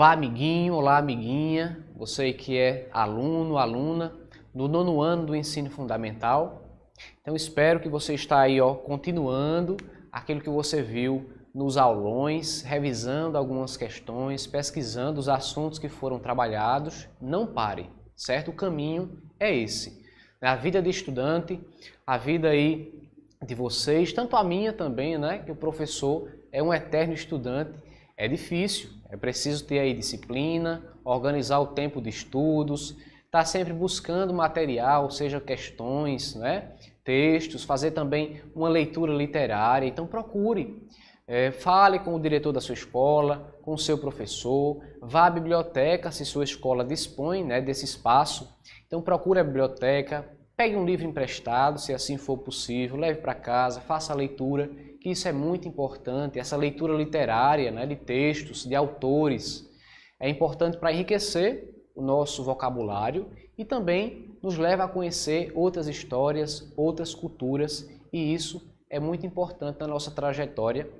Olá, amiguinho, olá, amiguinha, você que é aluno, aluna do nono ano do ensino fundamental. Então, espero que você está aí, ó, continuando aquilo que você viu nos aulões, revisando algumas questões, pesquisando os assuntos que foram trabalhados. Não pare, certo? O caminho é esse. A vida de estudante, a vida aí de vocês, tanto a minha também, né? Que o professor é um eterno estudante é difícil, é preciso ter aí disciplina, organizar o tempo de estudos, estar tá sempre buscando material, seja questões, né? textos, fazer também uma leitura literária. Então procure, é, fale com o diretor da sua escola, com o seu professor, vá à biblioteca se sua escola dispõe né, desse espaço. Então procure a biblioteca, Pegue um livro emprestado, se assim for possível, leve para casa, faça a leitura, que isso é muito importante. Essa leitura literária, né, de textos, de autores, é importante para enriquecer o nosso vocabulário e também nos leva a conhecer outras histórias, outras culturas, e isso é muito importante na nossa trajetória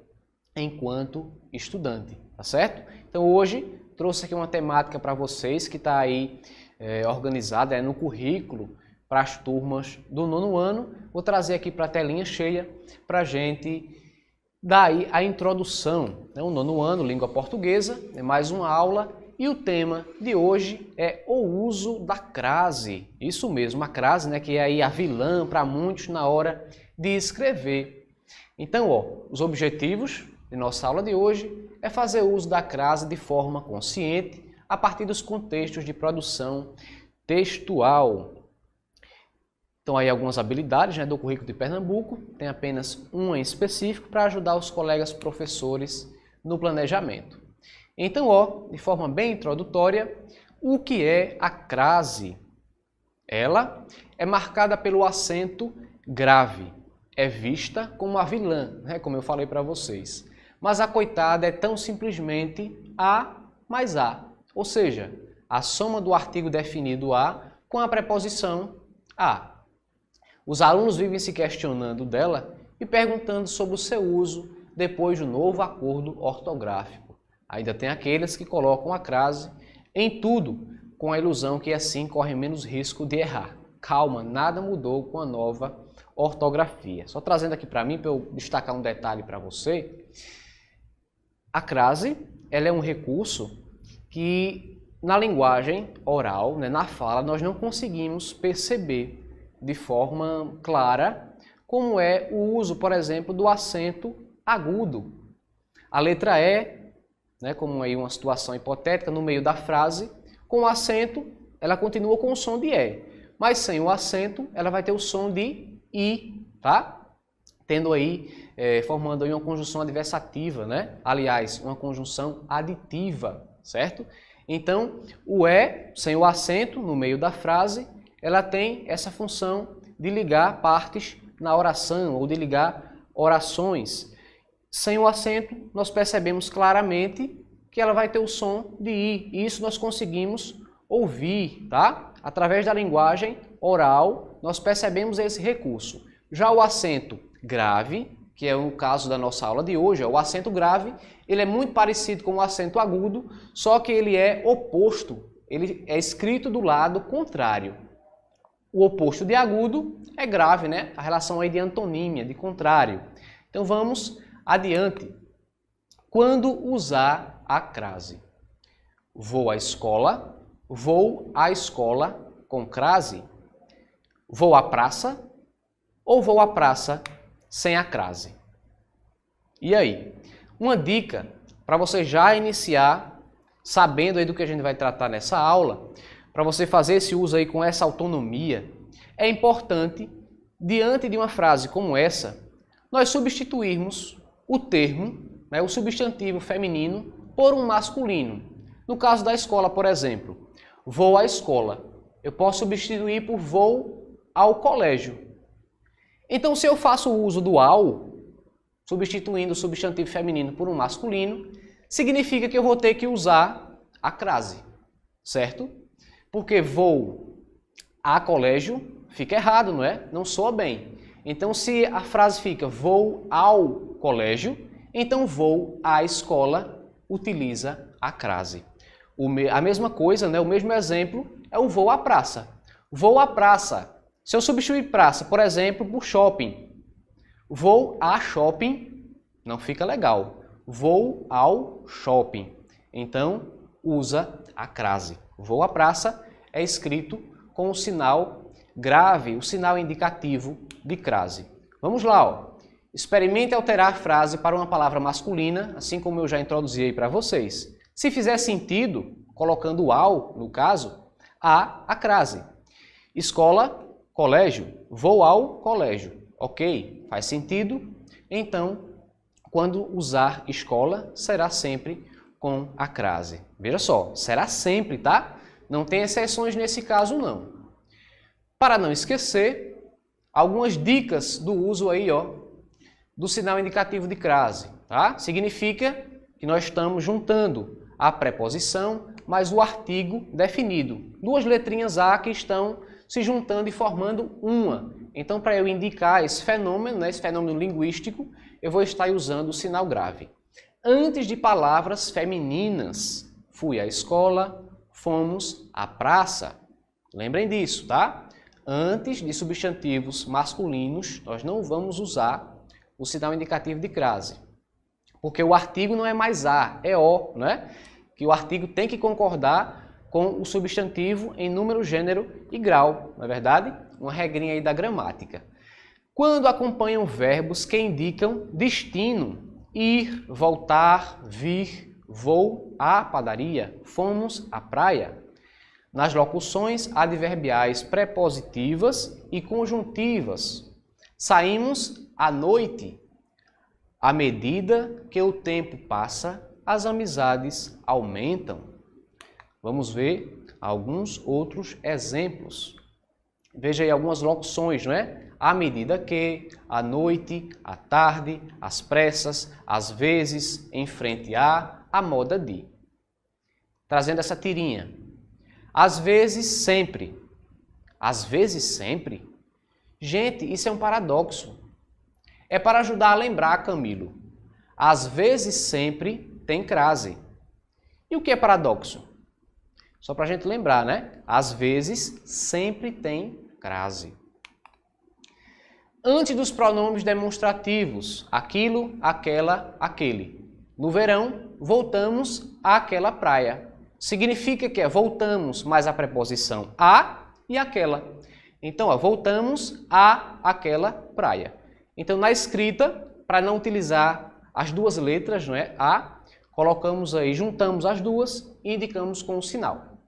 enquanto estudante, tá certo? Então hoje trouxe aqui uma temática para vocês que está aí é, organizada é, no currículo para as turmas do nono ano. Vou trazer aqui para a telinha cheia para a gente Daí a introdução, né? o nono ano, língua portuguesa, é mais uma aula e o tema de hoje é o uso da crase. Isso mesmo, a crase, né, que é aí a vilã para muitos na hora de escrever. Então, ó, os objetivos de nossa aula de hoje é fazer uso da crase de forma consciente a partir dos contextos de produção textual. Então aí algumas habilidades né, do currículo de Pernambuco, tem apenas uma em específico para ajudar os colegas professores no planejamento. Então, ó, de forma bem introdutória, o que é a crase? Ela é marcada pelo acento grave, é vista como a vilã, né, como eu falei para vocês. Mas a coitada é tão simplesmente a mais a, ou seja, a soma do artigo definido a com a preposição a. Os alunos vivem se questionando dela e perguntando sobre o seu uso depois do novo acordo ortográfico. Ainda tem aqueles que colocam a crase em tudo com a ilusão que assim correm menos risco de errar. Calma, nada mudou com a nova ortografia. Só trazendo aqui para mim, para eu destacar um detalhe para você, a crase ela é um recurso que na linguagem oral, né, na fala, nós não conseguimos perceber de forma clara, como é o uso, por exemplo, do acento agudo. A letra E, né, como aí uma situação hipotética, no meio da frase, com o acento, ela continua com o som de E, mas sem o acento, ela vai ter o som de I, tá? Tendo aí, é, formando aí uma conjunção adversativa, né? Aliás, uma conjunção aditiva, certo? Então, o E sem o acento no meio da frase ela tem essa função de ligar partes na oração ou de ligar orações. Sem o acento, nós percebemos claramente que ela vai ter o som de i, e isso nós conseguimos ouvir, tá? Através da linguagem oral, nós percebemos esse recurso. Já o acento grave, que é o caso da nossa aula de hoje, é o acento grave, ele é muito parecido com o acento agudo, só que ele é oposto, ele é escrito do lado contrário. O oposto de agudo é grave, né? A relação aí de antonímia, de contrário. Então vamos adiante. Quando usar a crase? Vou à escola, vou à escola com crase. Vou à praça ou vou à praça sem a crase. E aí? Uma dica para você já iniciar sabendo aí do que a gente vai tratar nessa aula para você fazer esse uso aí com essa autonomia, é importante, diante de uma frase como essa, nós substituirmos o termo, né, o substantivo feminino, por um masculino. No caso da escola, por exemplo, vou à escola. Eu posso substituir por vou ao colégio. Então, se eu faço o uso do ao, substituindo o substantivo feminino por um masculino, significa que eu vou ter que usar a crase, certo? Porque vou a colégio fica errado, não é? Não soa bem. Então, se a frase fica vou ao colégio, então vou à escola utiliza a crase. Me, a mesma coisa, né? o mesmo exemplo é o vou à praça. Vou à praça. Se eu substituir praça, por exemplo, por shopping, vou a shopping, não fica legal. Vou ao shopping. Então, usa a crase. Vou à praça é escrito com o um sinal grave, o um sinal indicativo de crase. Vamos lá, ó. Experimente alterar a frase para uma palavra masculina, assim como eu já introduzi aí para vocês. Se fizer sentido, colocando ao, no caso, a a crase. Escola, colégio, vou ao colégio. OK? Faz sentido? Então, quando usar escola, será sempre com a crase. Veja só, será sempre, tá? Não tem exceções nesse caso não. Para não esquecer, algumas dicas do uso aí, ó, do sinal indicativo de crase, tá? Significa que nós estamos juntando a preposição mais o artigo definido. Duas letrinhas A que estão se juntando e formando uma. Então, para eu indicar esse fenômeno, né, esse fenômeno linguístico, eu vou estar usando o sinal grave antes de palavras femininas. Fui à escola, fomos à praça. Lembrem disso, tá? Antes de substantivos masculinos, nós não vamos usar o sinal indicativo de crase. Porque o artigo não é mais a, é o, né? Que o artigo tem que concordar com o substantivo em número, gênero e grau, não é verdade? Uma regrinha aí da gramática. Quando acompanham verbos que indicam destino, ir, voltar, vir, vou à padaria, fomos à praia. Nas locuções adverbiais prepositivas e conjuntivas, saímos à noite. À medida que o tempo passa, as amizades aumentam. Vamos ver alguns outros exemplos. Veja aí algumas locuções, não é? À medida que, à noite, à tarde, às pressas, às vezes, em frente a, à moda de. Trazendo essa tirinha. Às vezes, sempre. Às vezes, sempre? Gente, isso é um paradoxo. É para ajudar a lembrar, Camilo. Às vezes, sempre tem crase. E o que é paradoxo? Só para a gente lembrar, né? Às vezes, sempre tem crase. Antes dos pronomes demonstrativos, aquilo, aquela, aquele. No verão, voltamos àquela praia. Significa que é voltamos mais a preposição a e aquela. Então, ó, voltamos a aquela praia. Então, na escrita, para não utilizar as duas letras, não é? A, colocamos aí, juntamos as duas e indicamos com o um sinal.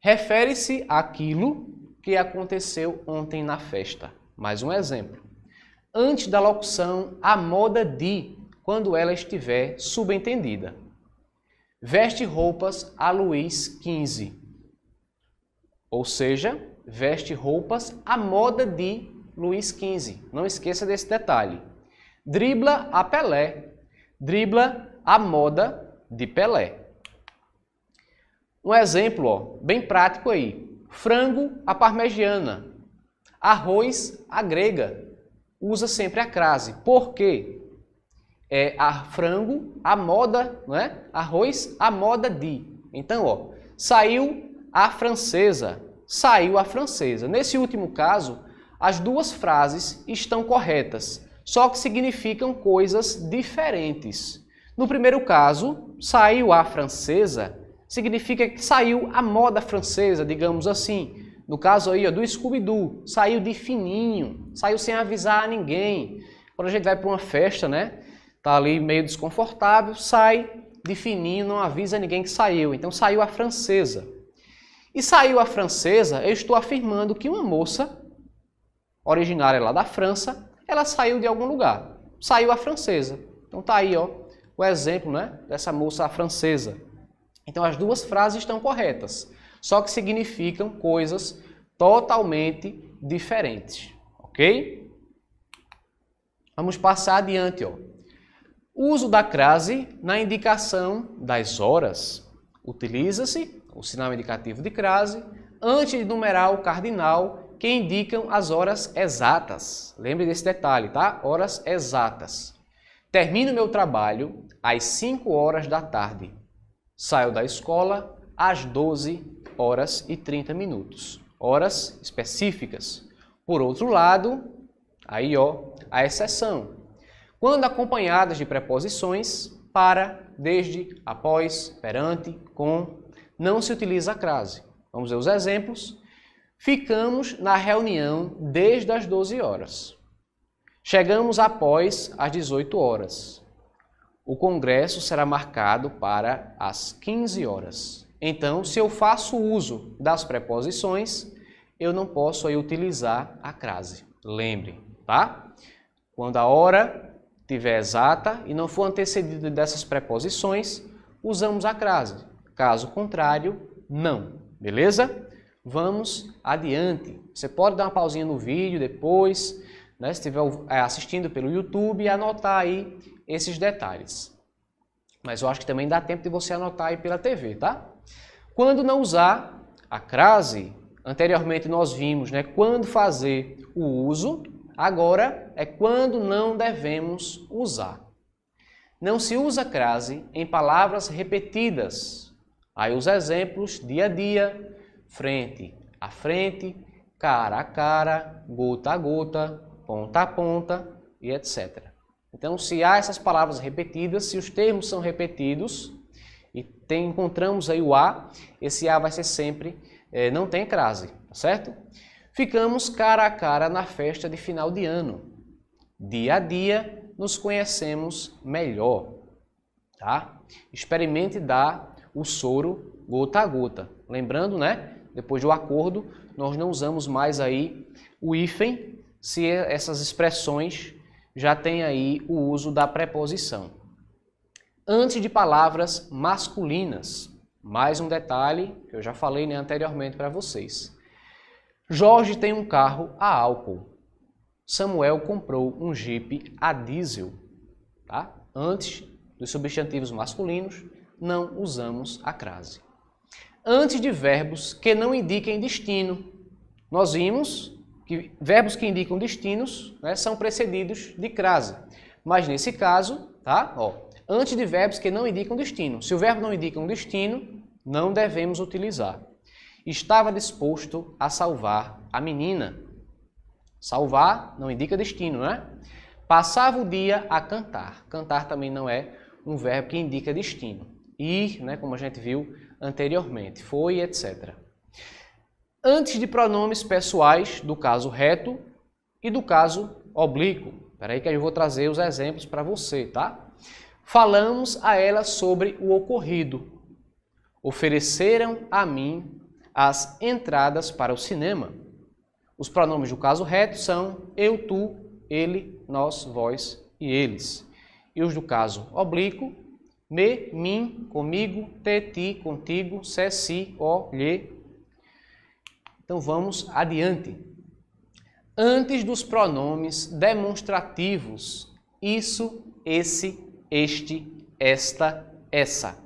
Refere-se àquilo que aconteceu ontem na festa. Mais um exemplo. Antes da locução, a moda de, quando ela estiver subentendida. Veste roupas a Luís XV. Ou seja, veste roupas a moda de Luís XV. Não esqueça desse detalhe. Dribla a Pelé. Dribla a moda de Pelé. Um exemplo ó, bem prático aí frango à parmegiana, arroz à grega. Usa sempre a crase. Por quê? É a frango à moda, não é? Arroz à moda de. Então, ó, saiu a francesa, saiu a francesa. Nesse último caso, as duas frases estão corretas, só que significam coisas diferentes. No primeiro caso, saiu a francesa significa que saiu a moda francesa, digamos assim. No caso aí, ó, do Scooby-Doo, saiu de fininho, saiu sem avisar a ninguém. Quando a gente vai para uma festa, né? Tá ali meio desconfortável, sai de fininho, não avisa ninguém que saiu. Então saiu a francesa. E saiu a francesa, eu estou afirmando que uma moça originária lá da França, ela saiu de algum lugar. Saiu a francesa. Então tá aí, ó, o exemplo, né, dessa moça francesa. Então as duas frases estão corretas, só que significam coisas totalmente diferentes, ok? Vamos passar adiante, ó. uso da crase na indicação das horas. Utiliza-se o sinal indicativo de crase antes de numerar o cardinal que indicam as horas exatas. Lembre desse detalhe, tá? Horas exatas. Termino meu trabalho às 5 horas da tarde. Saiu da escola às 12 horas e 30 minutos. Horas específicas. Por outro lado, aí ó, a exceção. Quando acompanhadas de preposições para, desde, após, perante, com, não se utiliza a crase. Vamos ver os exemplos. Ficamos na reunião desde as 12 horas. Chegamos após as 18 horas. O congresso será marcado para as 15 horas. Então, se eu faço uso das preposições, eu não posso aí utilizar a crase. Lembre, tá? Quando a hora tiver exata e não for antecedida dessas preposições, usamos a crase. Caso contrário, não. Beleza? Vamos adiante. Você pode dar uma pausinha no vídeo depois, né? se estiver eh, assistindo pelo YouTube, anotar aí esses detalhes. Mas eu acho que também dá tempo de você anotar aí pela TV, tá? Quando não usar a crase, anteriormente nós vimos, né, quando fazer o uso, agora é quando não devemos usar. Não se usa crase em palavras repetidas. Aí os exemplos dia a dia, frente a frente, cara a cara, gota a gota, ponta a ponta e etc. Então, se há essas palavras repetidas, se os termos são repetidos e tem, encontramos aí o A, esse A vai ser sempre, é, não tem crase, tá certo? Ficamos cara a cara na festa de final de ano. Dia a dia nos conhecemos melhor, tá? Experimente dar o soro gota a gota. Lembrando, né? Depois do acordo, nós não usamos mais aí o hífen se essas expressões já tem aí o uso da preposição. Antes de palavras masculinas, mais um detalhe que eu já falei né, anteriormente para vocês. Jorge tem um carro a álcool. Samuel comprou um Jeep a diesel. Tá? Antes dos substantivos masculinos, não usamos a crase. Antes de verbos que não indiquem destino, nós vimos que verbos que indicam destinos né, são precedidos de crase. Mas nesse caso, tá? Ó, antes de verbos que não indicam destino. Se o verbo não indica um destino, não devemos utilizar. Estava disposto a salvar a menina. Salvar não indica destino, né? Passava o dia a cantar. Cantar também não é um verbo que indica destino. Ir, né, como a gente viu anteriormente, foi, etc antes de pronomes pessoais do caso reto e do caso oblíquo. Espera aí que eu vou trazer os exemplos para você, tá? Falamos a ela sobre o ocorrido. Ofereceram a mim as entradas para o cinema. Os pronomes do caso reto são eu, tu, ele, nós, vós e eles. E os do caso oblíquo, me, mim, comigo, te, ti, contigo, se, si, o, lhe, então vamos adiante. Antes dos pronomes demonstrativos, isso, esse, este, esta, essa.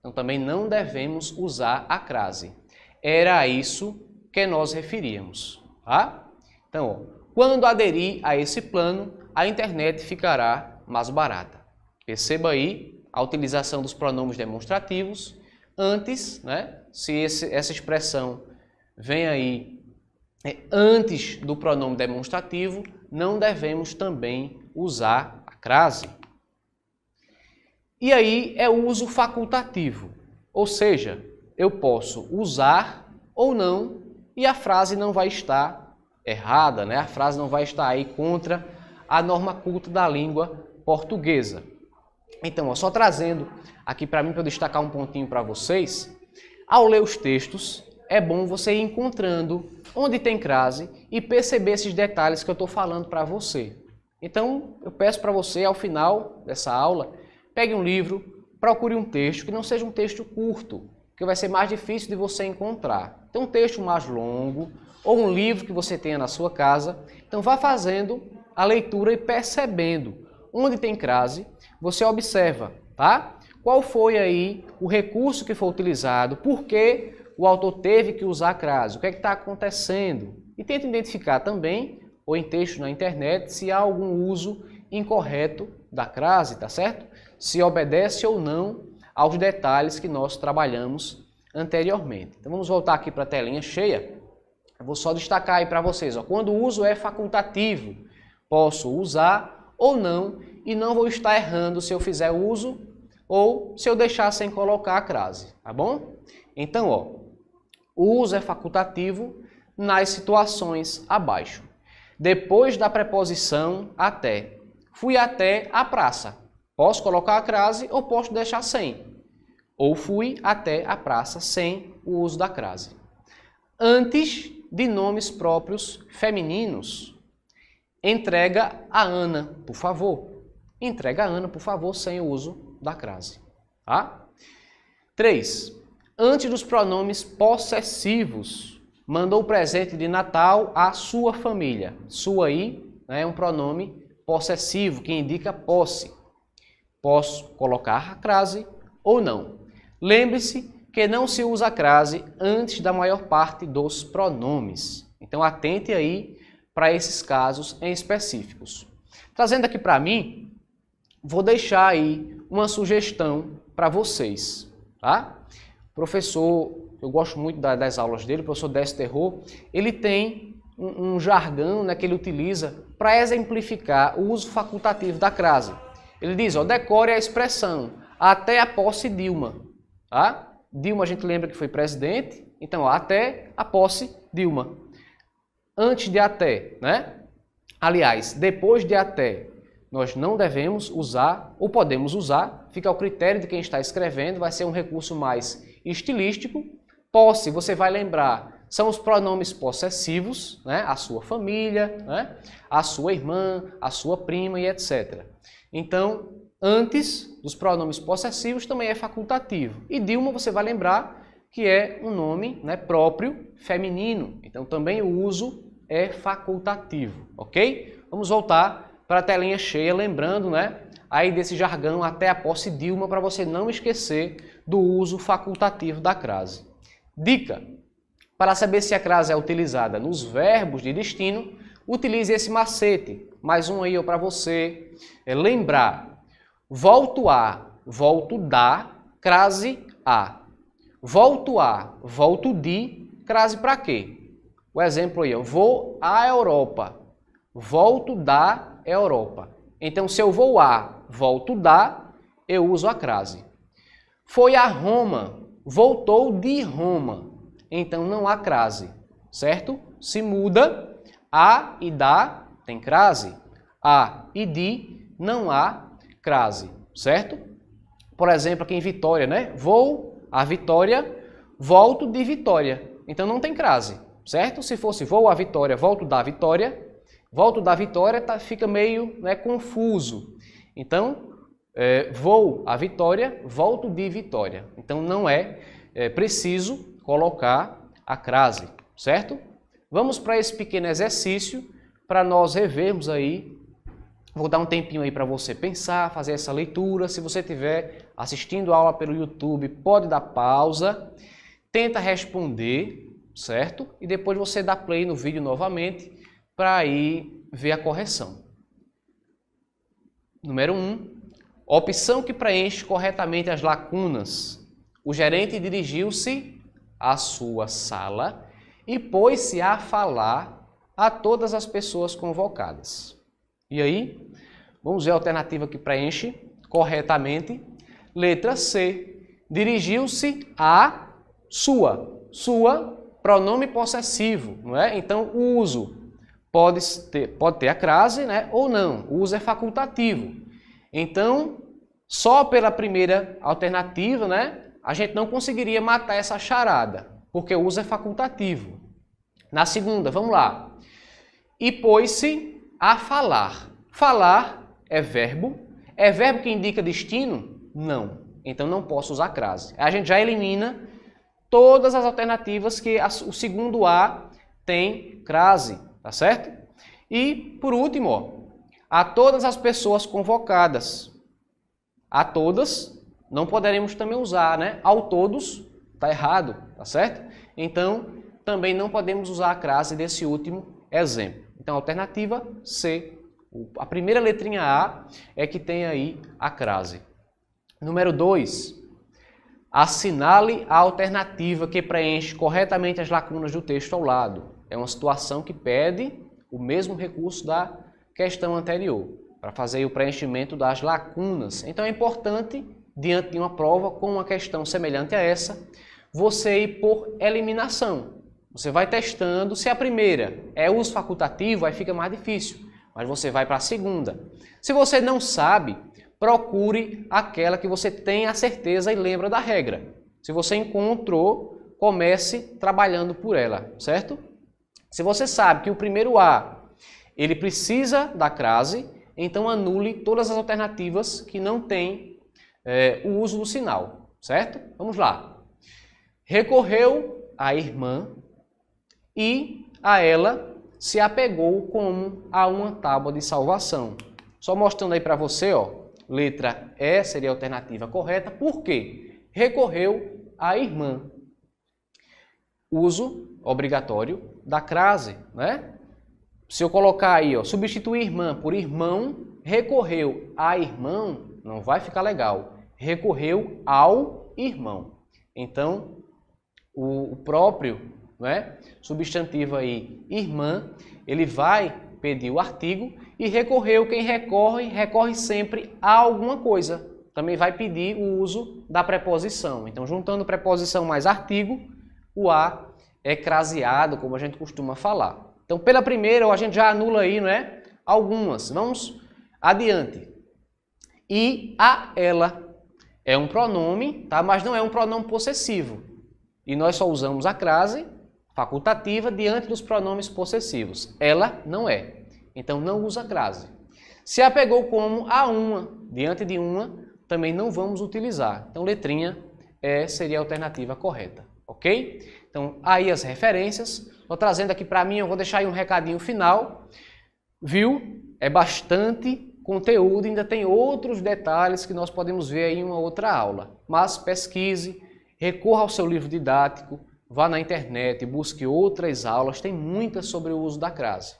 Então também não devemos usar a crase. Era a isso que nós referíamos. Tá? Então, ó, quando aderir a esse plano, a internet ficará mais barata. Perceba aí a utilização dos pronomes demonstrativos. Antes, né, se esse, essa expressão vem aí é, antes do pronome demonstrativo, não devemos também usar a crase. E aí é o uso facultativo, ou seja, eu posso usar ou não e a frase não vai estar errada, né? A frase não vai estar aí contra a norma culta da língua portuguesa. Então, ó, só trazendo aqui para mim para destacar um pontinho para vocês, ao ler os textos, é bom você ir encontrando onde tem crase e perceber esses detalhes que eu estou falando para você. Então, eu peço para você, ao final dessa aula, pegue um livro, procure um texto que não seja um texto curto, que vai ser mais difícil de você encontrar. Então, um texto mais longo ou um livro que você tenha na sua casa. Então, vá fazendo a leitura e percebendo onde tem crase, você observa, tá? Qual foi aí o recurso que foi utilizado, por que o autor teve que usar crase, o que é que está acontecendo. E tenta identificar também, ou em texto na internet, se há algum uso incorreto da crase, tá certo? Se obedece ou não aos detalhes que nós trabalhamos anteriormente. Então vamos voltar aqui para a telinha cheia. Eu vou só destacar aí para vocês, ó, quando o uso é facultativo, posso usar ou não e não vou estar errando se eu fizer uso ou se eu deixar sem colocar a crase, tá bom? Então, ó, o uso é facultativo nas situações abaixo. Depois da preposição até. Fui até a praça. Posso colocar a crase ou posso deixar sem. Ou fui até a praça sem o uso da crase. Antes de nomes próprios femininos. Entrega a Ana, por favor. Entrega a Ana, por favor, sem o uso da crase. Tá? 3 antes dos pronomes possessivos. Mandou o presente de Natal à sua família. Sua aí né, é um pronome possessivo que indica posse. Posso colocar a crase ou não. Lembre-se que não se usa a crase antes da maior parte dos pronomes. Então atente aí para esses casos em específicos. Trazendo aqui para mim, vou deixar aí uma sugestão para vocês, tá? professor, eu gosto muito das aulas dele, o professor Desterro, ele tem um, um, jargão né, que ele utiliza para exemplificar o uso facultativo da crase. Ele diz, ó, decore a expressão até a posse Dilma. Tá? Dilma a gente lembra que foi presidente, então ó, até a posse Dilma. Antes de até, né? Aliás, depois de até, nós não devemos usar, ou podemos usar, fica ao critério de quem está escrevendo, vai ser um recurso mais estilístico. Posse, você vai lembrar, são os pronomes possessivos, né? a sua família, né? a sua irmã, a sua prima e etc. Então, antes dos pronomes possessivos também é facultativo. E Dilma, você vai lembrar que é um nome né, próprio feminino. Então, também o uso é facultativo, ok? Vamos voltar para a telinha cheia, lembrando, né, aí desse jargão até a posse Dilma para você não esquecer do uso facultativo da crase. Dica: para saber se a crase é utilizada nos verbos de destino, utilize esse macete. Mais um aí para você é lembrar. Volto a, volto da, crase a. Volto a, volto de, crase para quê? O exemplo aí, eu vou à Europa. Volto da é Europa. Então, se eu vou a, volto da, eu uso a crase. Foi a Roma, voltou de Roma. Então, não há crase, certo? Se muda, a e da tem crase, a e de não há crase, certo? Por exemplo, aqui em Vitória, né? Vou a Vitória, volto de Vitória. Então, não tem crase, certo? Se fosse vou a Vitória, volto da Vitória, volto da vitória, tá, fica meio né, confuso. Então, é, vou à vitória, volto de vitória. Então, não é, é preciso colocar a crase, certo? Vamos para esse pequeno exercício para nós revermos aí. Vou dar um tempinho aí para você pensar, fazer essa leitura. Se você estiver assistindo a aula pelo YouTube, pode dar pausa, tenta responder, certo? E depois você dá play no vídeo novamente para aí ver a correção. Número 1, um, opção que preenche corretamente as lacunas. O gerente dirigiu-se à sua sala e pôs-se a falar a todas as pessoas convocadas. E aí, vamos ver a alternativa que preenche corretamente. Letra C, dirigiu-se à sua. Sua, pronome possessivo, não é? Então, uso Pode ter, pode ter a crase né, ou não. O uso é facultativo. Então, só pela primeira alternativa, né, a gente não conseguiria matar essa charada, porque o uso é facultativo. Na segunda, vamos lá. E pôs-se a falar. Falar é verbo. É verbo que indica destino? Não. Então não posso usar crase. A gente já elimina todas as alternativas que o segundo A tem crase. Tá certo? E, por último, ó, a todas as pessoas convocadas. A todas, não poderemos também usar, né? Ao todos, tá errado, tá certo? Então, também não podemos usar a crase desse último exemplo. Então, alternativa C. A primeira letrinha A é que tem aí a crase. Número 2. Assinale a alternativa que preenche corretamente as lacunas do texto ao lado. É uma situação que pede o mesmo recurso da questão anterior, para fazer o preenchimento das lacunas. Então é importante, diante de uma prova com uma questão semelhante a essa, você ir por eliminação. Você vai testando se a primeira é uso facultativo, aí fica mais difícil, mas você vai para a segunda. Se você não sabe, procure aquela que você tem a certeza e lembra da regra. Se você encontrou, comece trabalhando por ela, certo? Se você sabe que o primeiro A ele precisa da crase, então anule todas as alternativas que não têm é, o uso do sinal, certo? Vamos lá. Recorreu à irmã e a ela se apegou como a uma tábua de salvação. Só mostrando aí para você, ó, letra E seria a alternativa correta, Por quê? recorreu à irmã uso obrigatório da crase, né? Se eu colocar aí, ó, substituir irmã por irmão, recorreu a irmão, não vai ficar legal. Recorreu ao irmão. Então, o próprio né, substantivo aí, irmã, ele vai pedir o artigo e recorreu quem recorre, recorre sempre a alguma coisa. Também vai pedir o uso da preposição. Então, juntando preposição mais artigo, o A é craseado, como a gente costuma falar. Então, pela primeira, a gente já anula aí, não é? Algumas. Vamos adiante. E a ela é um pronome, tá? Mas não é um pronome possessivo. E nós só usamos a crase facultativa diante dos pronomes possessivos. Ela não é. Então não usa crase. Se apegou como a uma, diante de uma, também não vamos utilizar. Então letrinha é, seria a alternativa correta ok? Então, aí as referências. Estou trazendo aqui para mim, eu vou deixar aí um recadinho final. Viu? É bastante conteúdo, ainda tem outros detalhes que nós podemos ver aí em uma outra aula. Mas pesquise, recorra ao seu livro didático, vá na internet, e busque outras aulas, tem muitas sobre o uso da crase.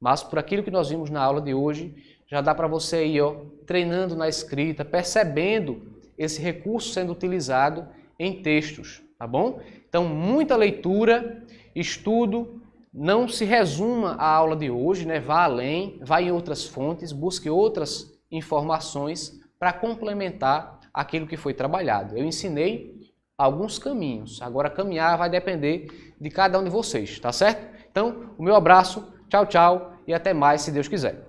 Mas por aquilo que nós vimos na aula de hoje, já dá para você ir ó, treinando na escrita, percebendo esse recurso sendo utilizado em textos tá bom? Então, muita leitura, estudo, não se resuma à aula de hoje, né? Vá além, vá em outras fontes, busque outras informações para complementar aquilo que foi trabalhado. Eu ensinei alguns caminhos. Agora caminhar vai depender de cada um de vocês, tá certo? Então, o meu abraço, tchau, tchau e até mais se Deus quiser.